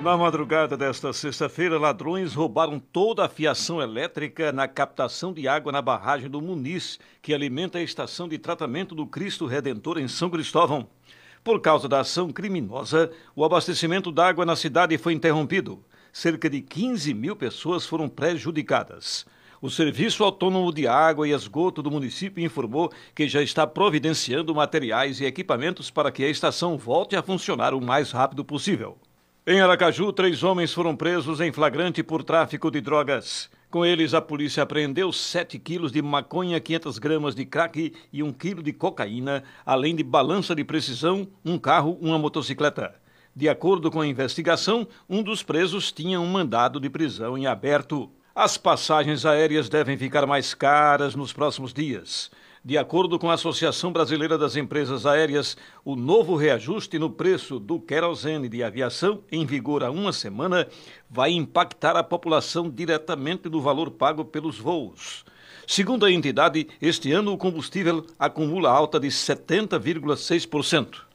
Na madrugada desta sexta-feira, ladrões roubaram toda a fiação elétrica na captação de água na barragem do Muniz, que alimenta a estação de tratamento do Cristo Redentor em São Cristóvão. Por causa da ação criminosa, o abastecimento d'água na cidade foi interrompido. Cerca de 15 mil pessoas foram prejudicadas. O Serviço Autônomo de Água e Esgoto do município informou que já está providenciando materiais e equipamentos para que a estação volte a funcionar o mais rápido possível. Em Aracaju, três homens foram presos em flagrante por tráfico de drogas. Com eles, a polícia apreendeu 7 quilos de maconha, 500 gramas de crack e 1 quilo de cocaína, além de balança de precisão, um carro, uma motocicleta. De acordo com a investigação, um dos presos tinha um mandado de prisão em aberto. As passagens aéreas devem ficar mais caras nos próximos dias. De acordo com a Associação Brasileira das Empresas Aéreas, o novo reajuste no preço do querosene de aviação, em vigor há uma semana, vai impactar a população diretamente no valor pago pelos voos. Segundo a entidade, este ano o combustível acumula alta de 70,6%.